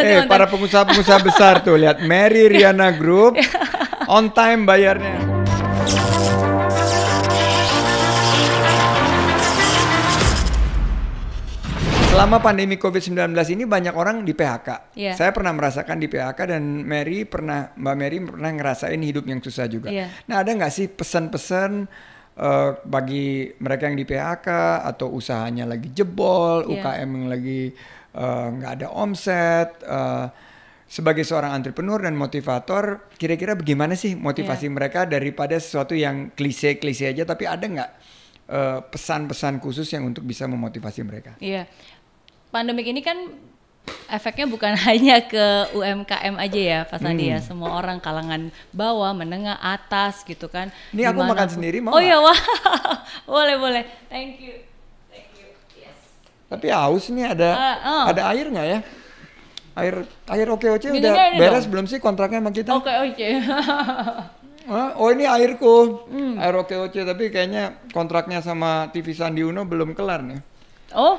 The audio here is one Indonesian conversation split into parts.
eh, para pengusaha-pengusaha besar tuh lihat Mary Riana Group on time bayarnya. Selama pandemi COVID-19 ini banyak orang di PHK. Yeah. Saya pernah merasakan di PHK dan Mary pernah Mbak Mary pernah ngerasain hidup yang susah juga. Yeah. Nah, ada nggak sih pesan-pesan uh, bagi mereka yang di PHK atau usahanya lagi jebol, yeah. UKM yang lagi Eh, nggak uh, ada omset. Uh, sebagai seorang entrepreneur dan motivator, kira-kira bagaimana sih motivasi yeah. mereka daripada sesuatu yang klise-klise aja, tapi ada nggak uh, pesan-pesan khusus yang untuk bisa memotivasi mereka? Iya, yeah. pandemik ini kan efeknya bukan hanya ke UMKM aja ya Pak Sandi ya. hmm. ya semua orang kalangan bawah menengah atas gitu kan ini aku makan sendiri mau oh iya, wah boleh boleh thank you tapi haus nih ada uh, uh. ada air nggak ya? Air air oke oke udah beres dong. belum sih kontraknya sama kita? Oke oke. Ah, oh ini airku, hmm. air oke oke tapi kayaknya kontraknya sama TV Sandi Uno belum kelar nih. Oh.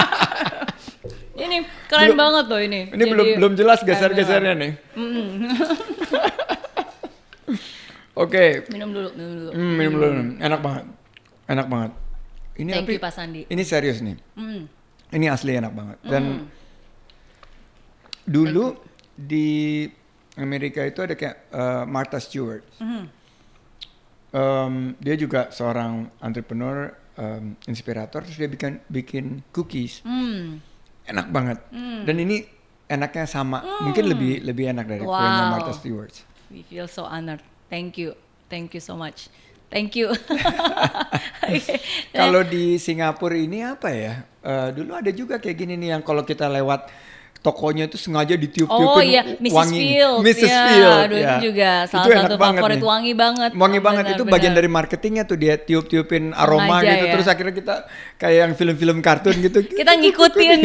ini keren belum, banget loh ini. Ini Jadi, belum belum jelas geser-gesernya nih. Mm. Oke. Okay. Minum dulu, minum dulu. Mm, minum dulu. Enak banget. Enak banget. Ini Thank tapi, you Pak Sandi. Ini serius nih. Mm. Ini asli enak banget. Dan mm. dulu di Amerika itu ada kayak uh, Martha Stewart. Mm. Um, dia juga seorang entrepreneur, um, inspirator. Terus dia bikin bikin cookies. Mm. Enak banget. Mm. Dan ini enaknya sama. Mm. Mungkin lebih lebih enak dari wow. Martha Stewart. We feel so honored. Thank you. Thank you so much. Thank you. Kalau di Singapura ini apa ya? Uh, dulu ada juga kayak gini nih yang kalau kita lewat tokonya itu sengaja ditiup-tiupin oh, iya. Mrs. wangi. Field. Mrs. Yeah, Field. Aduh, yeah. itu ya. juga salah itu satu favorit nih. wangi banget. Wangi oh, banget itu benar. bagian dari marketingnya tuh dia tiup-tiupin aroma sengaja, gitu. Ya. Terus akhirnya kita kayak yang film-film kartun gitu. kita ngikutin.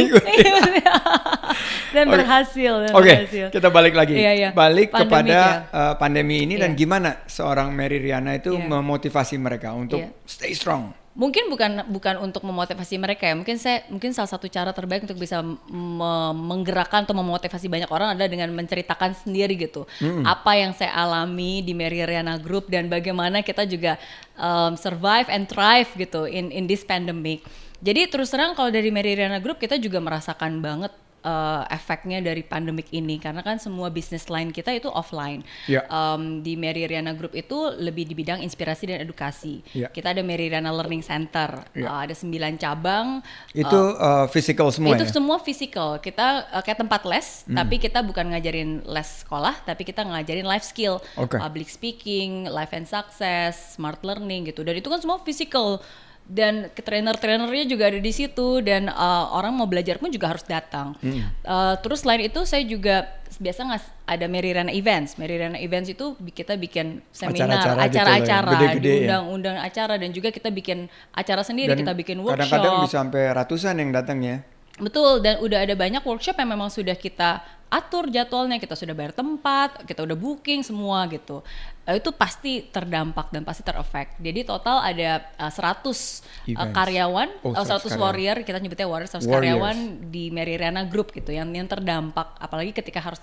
dan berhasil. Oke, okay. Berhasil. kita balik lagi. Yeah, yeah. Balik pandemi kepada ya. uh, pandemi ini yeah. dan iya. gimana seorang Mary Riana itu yeah. memotivasi mereka untuk yeah. stay strong mungkin bukan bukan untuk memotivasi mereka ya mungkin saya mungkin salah satu cara terbaik untuk bisa me menggerakkan atau memotivasi banyak orang adalah dengan menceritakan sendiri gitu mm. apa yang saya alami di Mary Riana Group dan bagaimana kita juga um, survive and thrive gitu in in this pandemic jadi terus terang kalau dari Mary Riana Group kita juga merasakan banget uh, efeknya dari pandemik ini karena kan semua bisnis lain kita itu offline. Yeah. Ya. Um, di Mary Riana Group itu lebih di bidang inspirasi dan edukasi. Yeah. Kita ada Mary Riana Learning Center, yeah. Ya. uh, ada 9 cabang. Itu uh, uh, physical semua. Itu ya? semua physical. Kita uh, kayak tempat les, hmm. tapi kita bukan ngajarin les sekolah, tapi kita ngajarin life skill, okay. public speaking, life and success, smart learning gitu. Dan itu kan semua physical dan trainer-trainernya juga ada di situ dan uh, orang mau belajar pun juga harus datang. Hmm. Uh, terus selain itu saya juga biasa nggak ada Merirana Events. Merirana Events itu kita bikin seminar, acara-acara, undang gitu ya, ya. diundang-undang ya. acara dan juga kita bikin acara sendiri, dan kita bikin workshop. Kadang-kadang bisa sampai ratusan yang datang ya. Betul dan udah ada banyak workshop yang memang sudah kita atur jadwalnya, kita sudah bayar tempat, kita udah booking semua gitu. Eh, itu pasti terdampak dan pasti terefek. Jadi total ada uh, eh, 100 eh, karyawan, oh, 100, karyawan. warrior, kita nyebutnya warrior, 100 Warriors. karyawan di Mary Riana Group gitu yang yang terdampak apalagi ketika harus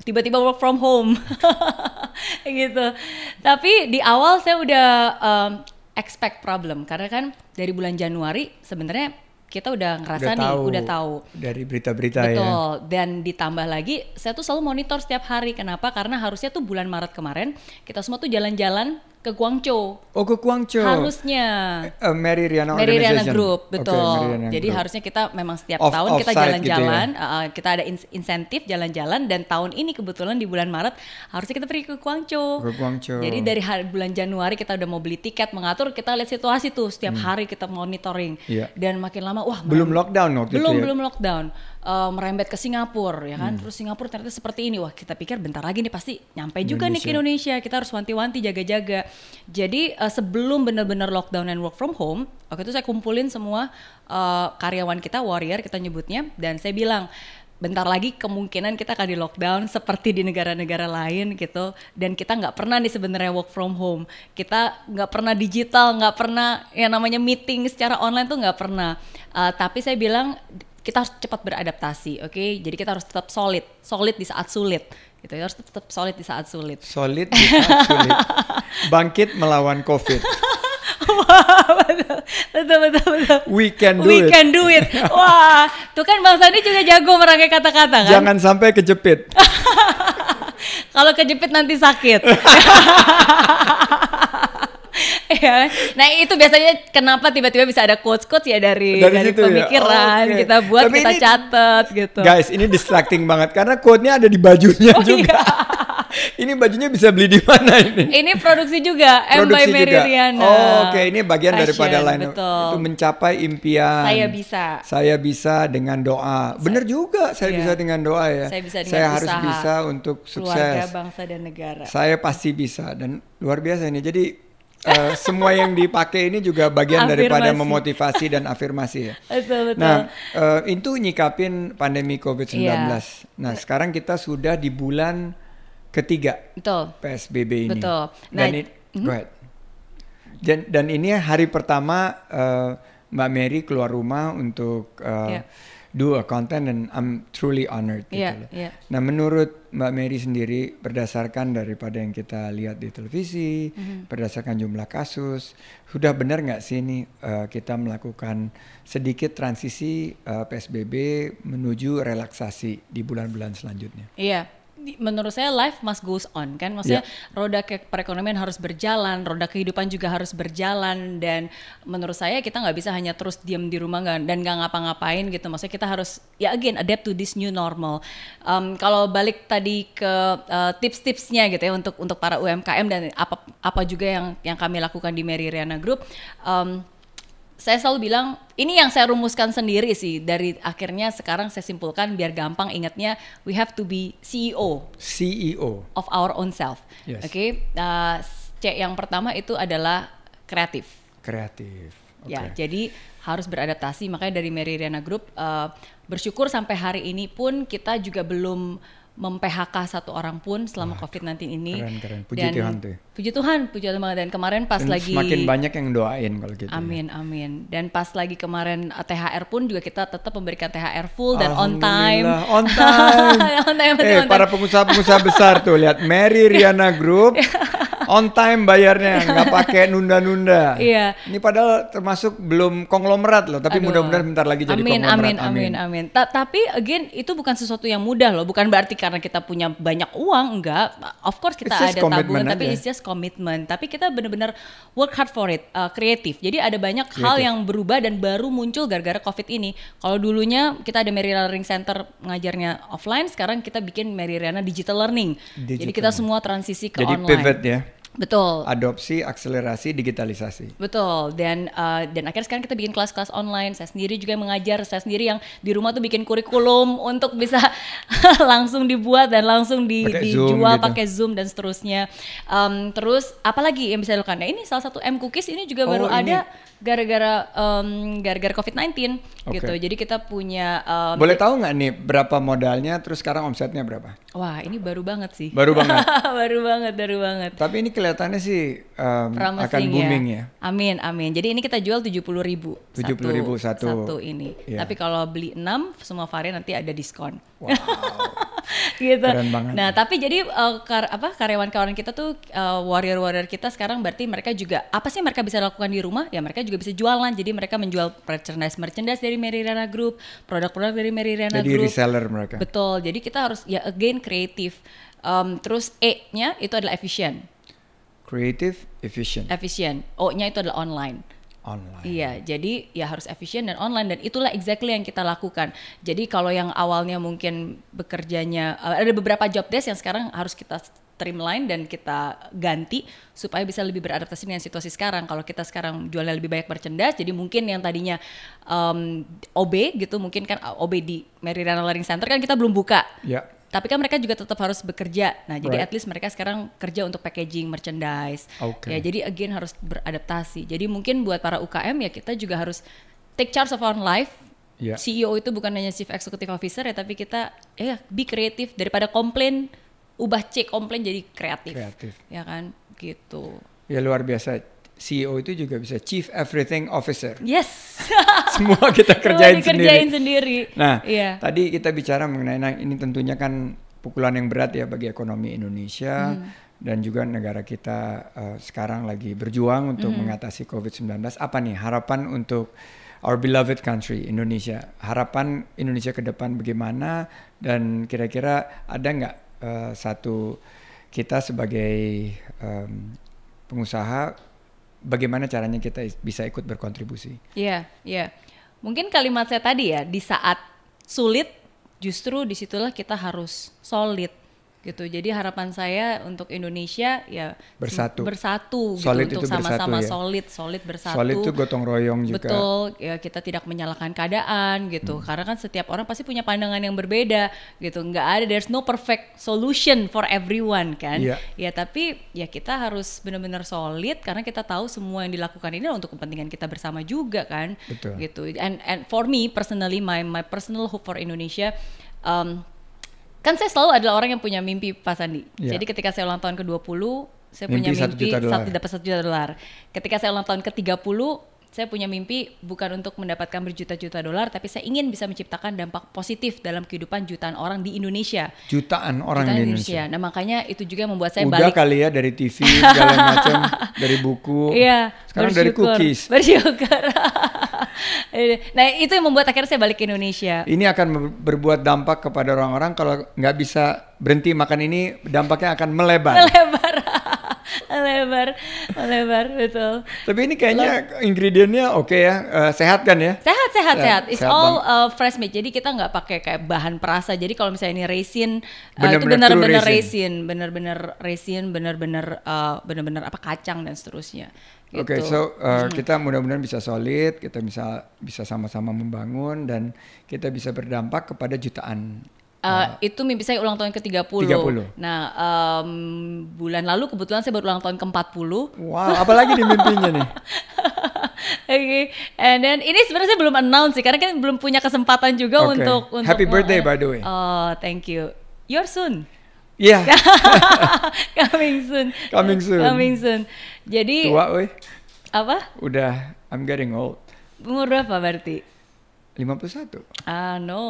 tiba-tiba work from home. gitu. Tapi di awal saya udah um, expect problem karena kan dari bulan Januari sebenarnya kita udah ngerasa udah nih tahu udah tahu dari berita-berita ya. Dan ditambah lagi saya tuh selalu monitor setiap hari. Kenapa? Karena harusnya tuh bulan Maret kemarin kita semua tuh jalan-jalan ke Guangzhou. Oh ke Guangzhou. Harusnya. Uh, Mary Riana Mary Riana Group, betul. Okay, Riana Jadi Group. harusnya kita memang setiap off, tahun kita jalan-jalan, gitu ya? uh, kita ada insentif jalan-jalan dan tahun ini kebetulan di bulan Maret harusnya kita pergi ke Guangzhou. Ke Guangzhou. Jadi dari hari, bulan Januari kita udah mau beli tiket, mengatur kita lihat situasi tuh setiap hmm. hari kita monitoring. Yeah. Dan makin lama wah belum lockdown waktu belum, itu. Belum ya? belum lockdown uh, merembet ke Singapura ya kan. Hmm. Terus Singapura ternyata seperti ini. Wah, kita pikir bentar lagi nih pasti nyampe juga Indonesia. nih ke Indonesia. Kita harus wanti-wanti jaga-jaga. Jadi uh, sebelum benar-benar lockdown and work from home, waktu itu saya kumpulin semua uh, karyawan kita warrior kita nyebutnya dan saya bilang bentar lagi kemungkinan kita akan di lockdown seperti di negara-negara lain gitu dan kita nggak pernah nih sebenarnya work from home kita nggak pernah digital nggak pernah yang namanya meeting secara online tuh nggak pernah uh, tapi saya bilang kita harus cepat beradaptasi, oke? Okay? Jadi kita harus tetap solid, solid di saat sulit, gitu. Kita harus tetap solid di saat sulit. Solid di saat sulit. Bangkit melawan COVID. Wah, betul, betul, betul, betul. We can do We it. We can do it. Wah, tuh kan Bang Sandi juga jago merangkai kata-kata kan? Jangan sampai kejepit. Kalau kejepit nanti sakit. ya. Nah itu biasanya kenapa tiba-tiba bisa ada quotes quotes ya dari dari, dari situ, ya. pemikiran ya? okay. kita buat Tapi kita ini, catat gitu. Guys ini distracting banget karena quote-nya ada di bajunya oh, juga. Iya. ini bajunya bisa beli di mana ini? Ini produksi juga M by Mary juga. Riana. Oh, oke okay. ini bagian Fashion, daripada lain itu mencapai impian. Saya bisa. Saya bisa dengan doa. Saya, Bener juga, saya iya. bisa dengan doa ya. Saya bisa Saya usaha, harus bisa untuk sukses. Keluarga, bangsa dan negara. Saya pasti bisa dan luar biasa ini. Jadi uh, semua yang dipakai ini juga bagian afirmasi. daripada memotivasi dan afirmasi ya. Betul, betul. Nah, uh, itu nyikapin pandemi COVID-19. Yeah. Nah, sekarang kita sudah di bulan ketiga betul. PSBB ini. Betul. Nah, dan it, mm-hmm. Dan, dan ini hari pertama uh, Mbak Mary keluar rumah untuk uh, yeah. do a content and I'm truly honored gitu Yeah. Iya. Nah, menurut Mbak Mary sendiri berdasarkan daripada yang kita lihat di televisi, mm-hmm. berdasarkan jumlah kasus, sudah benar nggak sih ini uh, kita melakukan sedikit transisi uh, eh, PSBB menuju relaksasi di bulan-bulan selanjutnya? Iya, menurut saya life must goes on kan maksudnya yeah. roda ke perekonomian harus berjalan roda kehidupan juga harus berjalan dan menurut saya kita nggak bisa hanya terus diam di rumah gak, dan nggak ngapa-ngapain gitu maksudnya kita harus ya again adapt to this new normal um, kalau balik tadi ke uh, tips-tipsnya gitu ya untuk untuk para UMKM dan apa apa juga yang yang kami lakukan di Mary Riana Group um, saya selalu bilang ini yang saya rumuskan sendiri sih dari akhirnya sekarang saya simpulkan biar gampang ingatnya we have to be CEO CEO of our own self yes. oke okay? uh, yang pertama itu adalah kreatif kreatif okay. ya jadi harus beradaptasi makanya dari Mary Meridiana Group uh, bersyukur sampai hari ini pun kita juga belum mem satu orang pun selama Wah, covid nanti ini. Keren, keren. Puji dan, Tuhan tuh. Puji Tuhan, puji Tuhan banget. Dan kemarin pas dan lagi... Semakin banyak yang doain kalau gitu. Ya. Amin, ya. amin. Dan pas lagi kemarin uh, THR pun juga kita tetap memberikan THR full dan on time. On time. on time. Eh, on para pengusaha-pengusaha besar tuh, lihat Mary Riana Group. Ya on time bayarnya, nggak pakai nunda-nunda. Iya. Ini padahal termasuk belum konglomerat loh, tapi mudah-mudahan bentar lagi jadi amin, konglomerat. Amin, amin, amin. Ta tapi again itu bukan sesuatu yang mudah loh, bukan berarti karena kita punya banyak uang enggak. Of course kita ada tabungan, tapi it's just commitment. Tapi kita benar-benar work hard for it, uh, kreatif. Jadi ada banyak creative. hal yang berubah dan baru muncul gara-gara Covid ini. Kalau dulunya kita ada Mary Learning Center ngajarnya offline, sekarang kita bikin Mary Riana Digital Learning. Digital. Jadi kita semua transisi ke Jadi online. Jadi pivot ya. Betul. Adopsi, akselerasi, digitalisasi. Betul. Dan uh, dan akhirnya sekarang kita bikin kelas-kelas online. Saya sendiri juga mengajar. Saya sendiri yang di rumah tuh bikin kurikulum untuk bisa langsung dibuat dan langsung di, pake dijual Zoom, gitu. pakai Zoom dan seterusnya. Um, terus apalagi yang bisa dilakukan? Nah, ini salah satu M Cookies ini juga oh, baru ini. ada gara-gara um, gara-gara COVID-19 okay. gitu. Jadi kita punya um, Boleh tahu nggak nih berapa modalnya terus sekarang omsetnya berapa? Wah, ini baru banget sih. Baru banget. baru banget, baru banget. Tapi ini kelihatannya sih um, Promising ya. akan booming ya. ya. Amin, amin. Jadi ini kita jual tujuh puluh ribu. Tujuh puluh ribu satu. Satu ini. Yeah. Tapi kalau beli enam semua varian nanti ada diskon. Wow. gitu. Keren banget. Nah, tapi jadi uh, kar apa karyawan-karyawan kita tuh warrior eh, warrior-warrior kita sekarang berarti mereka juga apa sih mereka bisa lakukan di rumah? Ya mereka juga bisa jualan. Jadi mereka menjual merchandise merchandise dari Mary Rana Group, produk-produk dari Rana jadi Group. Jadi reseller mereka. Betul. Jadi kita harus ya again kreatif. Um, terus E-nya itu adalah efisien. Creative efficient. Efficient. O-nya itu adalah online. Online. Iya, jadi ya harus efisien dan online dan itulah exactly yang kita lakukan. Jadi kalau yang awalnya mungkin bekerjanya eh, ada beberapa job desk yang sekarang harus kita streamline dan kita ganti supaya bisa lebih beradaptasi dengan situasi sekarang. Kalau kita sekarang jualnya lebih banyak merchandise, jadi mungkin yang tadinya um, OB gitu, mungkin kan OB di Maryland Learning Center kan kita belum buka. Ya tapi kan mereka juga tetap harus bekerja. Nah, jadi at least mereka sekarang kerja untuk packaging, merchandise. Okay. Ya, jadi again harus beradaptasi. Jadi mungkin buat para UKM ya kita juga harus take charge of our life. Yeah. CEO itu bukan hanya chief executive officer ya, tapi kita ya be kreatif daripada komplain, ubah cek komplain jadi kreatif. Kreatif. Ya kan? Gitu. Ya luar biasa CEO itu juga bisa Chief Everything Officer. Yes. Semua kita kerjain Semua sendiri. sendiri. Nah, yeah. tadi kita bicara mengenai nah, ini tentunya kan pukulan yang berat ya bagi ekonomi Indonesia hmm. dan juga negara kita uh, sekarang lagi berjuang untuk hmm. mengatasi COVID-19. Apa nih harapan untuk our beloved country Indonesia? Harapan Indonesia ke depan bagaimana dan kira-kira ada nggak uh, satu kita sebagai um, pengusaha bagaimana caranya kita bisa ikut berkontribusi. Iya, yeah, iya. Yeah. Mungkin kalimat saya tadi ya, di saat sulit justru disitulah kita harus solid gitu. Jadi harapan saya untuk Indonesia ya bersatu, bersatu, gitu, solid gitu, untuk sama-sama ya. solid, solid bersatu. Solid itu gotong royong juga. Betul, ya kita tidak menyalahkan keadaan gitu. Hmm. Karena kan setiap orang pasti punya pandangan yang berbeda gitu. Nggak ada there's no perfect solution for everyone kan. Iya. Ya tapi ya kita harus benar-benar solid karena kita tahu semua yang dilakukan ini untuk kepentingan kita bersama juga kan. Betul. Gitu. And and for me personally my my personal hope for Indonesia um, kan saya selalu adalah orang yang punya mimpi Pak Sandi. Yeah. Jadi ketika saya ulang tahun ke-20, saya mimpi punya mimpi 1 juta dapat 1 juta dolar. Ketika saya ulang tahun ke-30, saya punya mimpi bukan untuk mendapatkan berjuta-juta dolar, tapi saya ingin bisa menciptakan dampak positif dalam kehidupan jutaan orang di Indonesia. Jutaan orang jutaan di Indonesia. Indonesia. Nah makanya itu juga yang membuat saya Udah balik. kali ya dari TV segala macam, dari buku. Iya. Sekarang bersyukur, dari cookies. Bersyukur. nah itu yang membuat akhirnya saya balik ke Indonesia. Ini akan berbuat dampak kepada orang-orang kalau nggak bisa berhenti makan ini dampaknya akan melebar. Melebar. lebar lebar betul tapi ini kayaknya ingredientnya oke okay ya uh, sehat kan ya sehat sehat ya, sehat it's sehat all uh, fresh made jadi kita nggak pakai kayak bahan perasa jadi kalau misalnya ini resin bener -bener uh, itu benar-benar resin benar-benar resin benar-benar benar eh, benar-benar apa kacang dan seterusnya gitu. Oke, okay, so uh, hmm. kita mudah-mudahan bisa solid, kita bisa bisa sama-sama membangun dan kita bisa berdampak kepada jutaan Uh, uh, itu mimpi saya ulang tahun ke-30. 30. Nah, um, bulan lalu kebetulan saya baru ulang tahun ke-40. Wow, apalagi di mimpinya nih? Oke, okay. and then ini sebenarnya belum announce sih karena kan belum punya kesempatan juga okay. untuk untuk Happy birthday by the way. Oh, thank you. Your soon. Iya. Yeah. Coming soon. Coming soon. Coming soon. Jadi Tua, weh. Apa? Udah I'm getting old. Umur berapa berarti? lima puluh satu Ah, uh, no.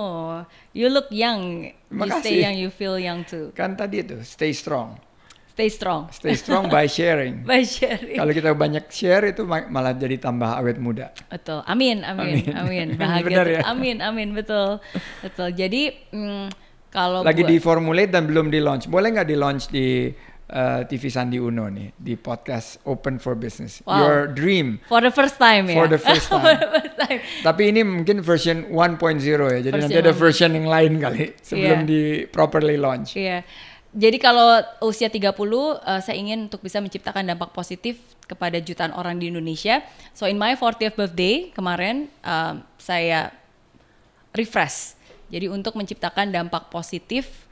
You look young. Makasih. You stay young, you feel young too. Kan tadi itu, stay strong. Stay strong. Stay strong by sharing. by sharing. Kalau kita banyak share itu malah jadi tambah awet muda. Betul. Amin, amin, amin. amin. Benar ya? Amin, amin, betul. Betul. Jadi mm, kalau lagi di formulate dan belum di launch. Boleh nggak di launch di uh, eh, TV Sandi Uno nih di podcast Open for Business. Wow. Your dream. For the first time ya. For the first time time. Tapi ini mungkin version 1.0 ya. Jadi version nanti ada version yang lain kali sebelum yeah. di properly launch. Iya. Yeah. Jadi kalau usia 30 uh, eh, saya ingin untuk bisa menciptakan dampak positif kepada jutaan orang di Indonesia. So in my 40th birthday kemarin uh, saya refresh. Jadi untuk menciptakan dampak positif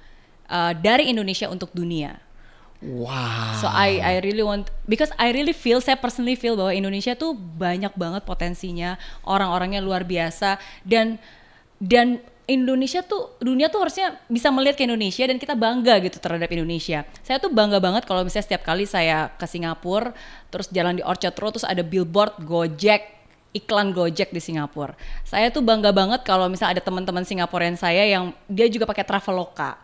uh, dari Indonesia untuk dunia. Wow. So I I really want because I really feel saya personally feel bahwa Indonesia tuh banyak banget potensinya, orang-orangnya luar biasa dan dan Indonesia tuh dunia tuh harusnya bisa melihat ke Indonesia dan kita bangga gitu terhadap Indonesia. Saya tuh bangga banget kalau misalnya setiap kali saya ke Singapura terus jalan di Orchard Road terus ada billboard Gojek iklan Gojek di Singapura. Saya tuh bangga banget kalau misalnya ada teman-teman Singaporean saya yang dia juga pakai Traveloka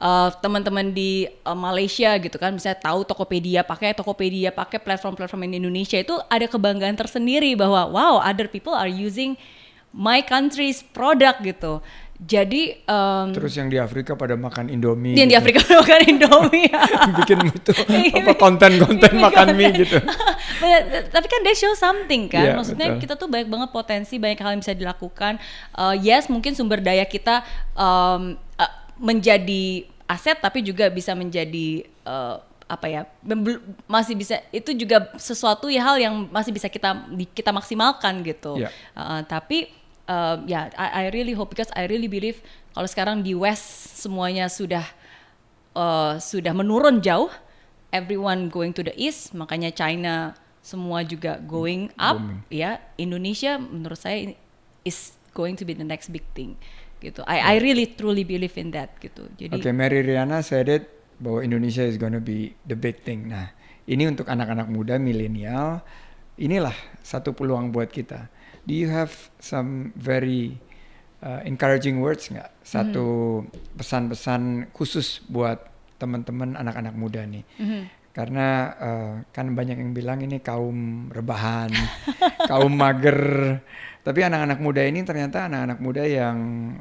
uh, teman-teman di uh, Malaysia gitu kan bisa tahu Tokopedia pakai Tokopedia pakai platform-platform di Indonesia itu ada kebanggaan tersendiri bahwa wow other people are using my country's product gitu. Jadi um, terus yang di Afrika pada makan Indomie. Yang gitu. di Afrika pada makan Indomie. Ya. Bikin itu iya, apa konten-konten iya, makan mie gitu. Tapi kan they show something kan. Yeah, Maksudnya betul. kita tuh banyak banget potensi, banyak hal yang bisa dilakukan. Uh, yes, mungkin sumber daya kita um, menjadi aset tapi juga bisa menjadi uh, apa ya masih bisa itu juga sesuatu ya hal yang masih bisa kita kita maksimalkan gitu yeah. Ya. uh, tapi uh, ya yeah, I, I really hope because I really believe kalau sekarang di West semuanya sudah uh, sudah menurun jauh everyone going to the East makanya China semua juga going up ya ya Indonesia menurut saya is going to be the next big thing gitu. I I really truly believe in that gitu. Oke, okay, Mary Riana said it bahwa Indonesia is gonna be the big thing. Nah, ini untuk anak-anak muda milenial, inilah satu peluang buat kita. Do you have some very uh, encouraging words nggak? Satu mm-hmm. pesan-pesan mm -hmm. khusus buat teman-teman anak-anak muda nih. Mm -hmm karena uh, kan banyak yang bilang ini kaum rebahan, kaum mager. Tapi anak-anak muda ini ternyata anak-anak muda yang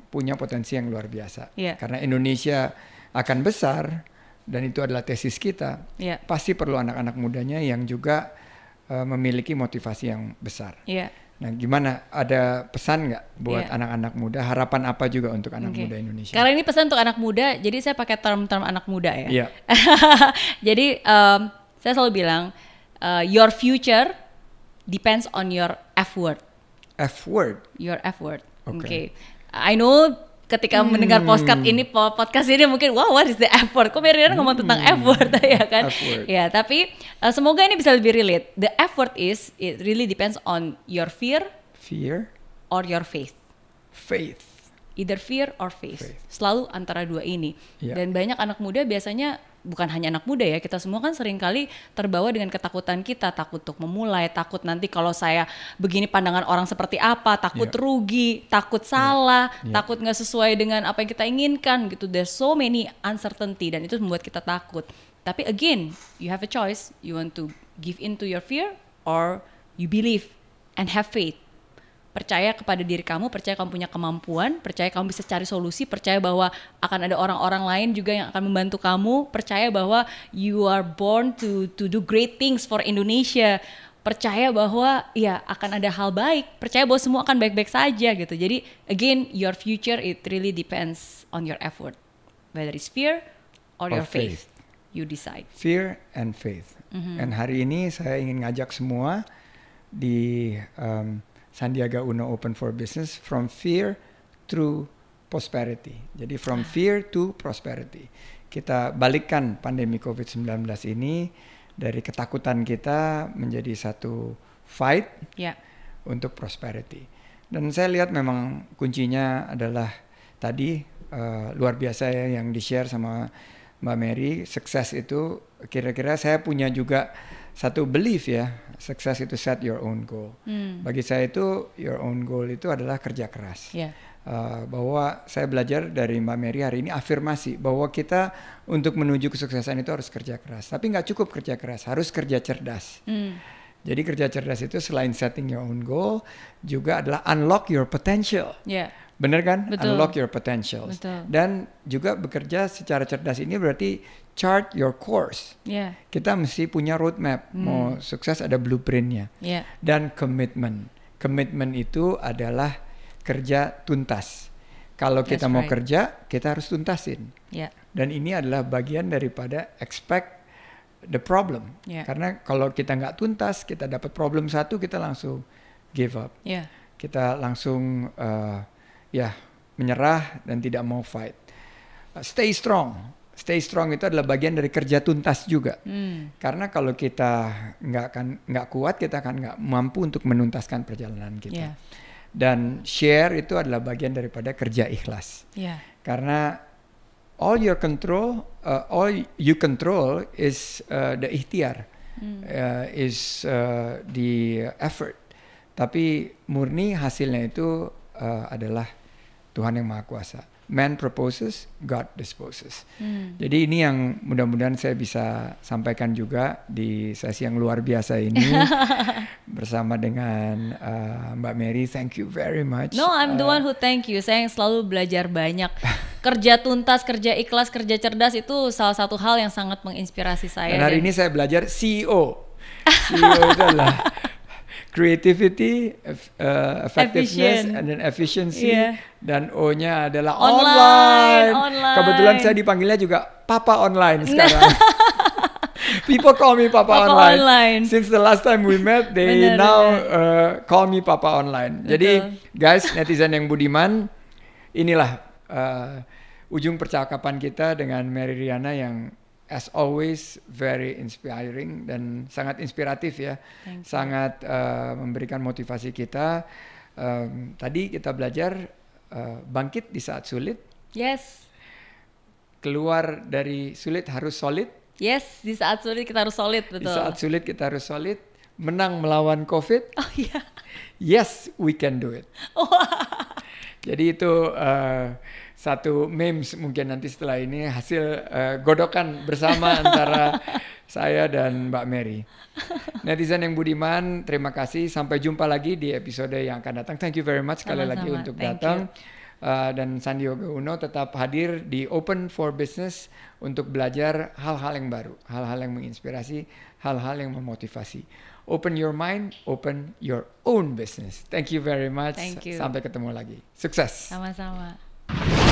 punya potensi yang luar biasa. Yeah. Karena Indonesia akan besar dan itu adalah tesis kita. Yeah. Pasti perlu anak-anak mudanya yang juga uh, memiliki motivasi yang besar. Yeah. Nah, gimana? Ada pesan nggak buat iya. anak-anak yeah. muda? Harapan apa juga untuk anak okay. muda Indonesia? Karena ini pesan untuk anak muda, jadi saya pakai term-term anak muda ya. Yeah. jadi um, saya selalu bilang, uh, your future depends on your F word. F word. Your F word. Oke. Okay. okay. I know ketika hmm. mendengar podcast ini podcast ini mungkin wow what is the effort, kok Meridian hmm. ngomong tentang effort word ya kan effort. ya tapi uh, semoga ini bisa lebih relate the effort is it really depends on your fear fear or your faith faith either fear or faith, faith. selalu antara dua ini yeah. dan banyak anak muda biasanya bukan hanya anak muda ya kita semua kan sering kali terbawa dengan ketakutan kita takut untuk memulai takut nanti kalau saya begini pandangan orang seperti apa takut yeah. rugi takut iya. salah yeah. Yeah. takut nggak sesuai dengan apa yang kita inginkan gitu there's so many uncertainty dan itu membuat kita takut tapi again you have a choice you want to give in to your fear or you believe and have faith percaya kepada diri kamu, percaya kamu punya kemampuan, percaya kamu bisa cari solusi, percaya bahwa akan ada orang-orang lain juga yang akan membantu kamu, percaya bahwa you are born to to do great things for Indonesia percaya bahwa ya akan ada hal baik, percaya bahwa semua akan baik-baik saja gitu. Jadi again, your future it really depends on your effort, whether it's fear or, or your faith. faith. You decide. Fear and faith. Mm -hmm. And hari ini saya ingin ngajak semua di um, Sandiaga Uno Open for Business from fear to prosperity. Jadi from ah. fear to prosperity. Kita balikkan pandemi COVID-19 ini dari ketakutan kita menjadi satu fight yeah. untuk prosperity. Dan saya lihat memang kuncinya adalah tadi uh, luar biasa ya yang di-share sama Mbak Mary, sukses itu kira-kira saya punya juga satu belief ya sukses itu set your own goal hmm. bagi saya itu your own goal itu adalah kerja keras yeah. Ya. uh, bahwa saya belajar dari Mbak Mary hari ini afirmasi bahwa kita untuk menuju kesuksesan itu harus kerja keras tapi nggak cukup kerja keras harus kerja cerdas hmm. Jadi kerja cerdas itu selain setting your own goal juga adalah unlock your potential. Yeah Bener kan? Betul. Unlock your potentials. Dan juga bekerja secara cerdas ini berarti chart your course. Yeah. Kita mesti punya roadmap. Hmm. Mau sukses ada blueprintnya. Yeah. Dan commitment. Commitment itu adalah kerja tuntas. Kalau That's kita mau right. kerja, kita harus tuntasin. Yeah. Dan ini adalah bagian daripada expect the problem. Yeah. Karena kalau kita nggak tuntas, kita dapat problem satu, kita langsung give up. Yeah. Kita langsung uh, ya menyerah dan tidak mau fight. Eh, stay strong. Stay strong itu adalah bagian dari kerja tuntas juga. Hmm. Karena kalau kita nggak akan nggak kuat, kita akan nggak mampu untuk menuntaskan perjalanan kita. Yeah. Dan share itu adalah bagian daripada kerja ikhlas. Yeah. Karena all your control, uh, all you control is uh, the ikhtiar, hmm. uh, is uh, the effort. Tapi murni hasilnya itu uh, adalah Tuhan yang Maha Kuasa. Man proposes, God disposes. Hmm. Jadi ini yang mudah-mudahan saya bisa sampaikan juga di sesi yang luar biasa ini bersama dengan uh, Mbak Mary. Thank you very much. No, I'm uh, the one who thank you. Saya yang selalu belajar banyak. kerja tuntas, kerja ikhlas, kerja cerdas itu salah satu hal yang sangat menginspirasi saya. Dan hari dan... ini saya belajar CEO. CEO adalah creativity, uh, effectiveness, Efficient. and then efficiency. Yeah. Dan O-nya adalah online, online. online. Kebetulan saya dipanggilnya juga Papa Online nah. sekarang. People call me Papa, Papa online. online. Since the last time we met, they bener, now Uh, call me Papa Online. Betul. Jadi guys, netizen yang budiman, inilah uh, ujung percakapan kita dengan Mary Riana yang as always very inspiring dan sangat inspiratif ya, sangat uh, memberikan motivasi kita. Um, tadi kita belajar uh, bangkit di saat sulit. Yes. Keluar dari sulit harus solid. Yes, di saat sulit kita harus solid betul. Di saat sulit kita harus solid. Menang melawan COVID. Oh iya. Yeah. Yes, we can do it. Jadi itu uh, satu memes mungkin nanti setelah ini hasil uh, godokan bersama antara saya dan Mbak Mary. Netizen yang budiman, terima kasih. Sampai jumpa lagi di episode yang akan datang. Thank you very much Sama-sama. lagi untuk Thank datang. Uh, dan Sandiaga Uno tetap hadir di Open for Business untuk belajar hal-hal yang baru, hal-hal yang menginspirasi, hal-hal yang memotivasi open your mind, open your own business. Thank you very much. Thank you. Sampai ketemu lagi. Sukses. Sama-sama.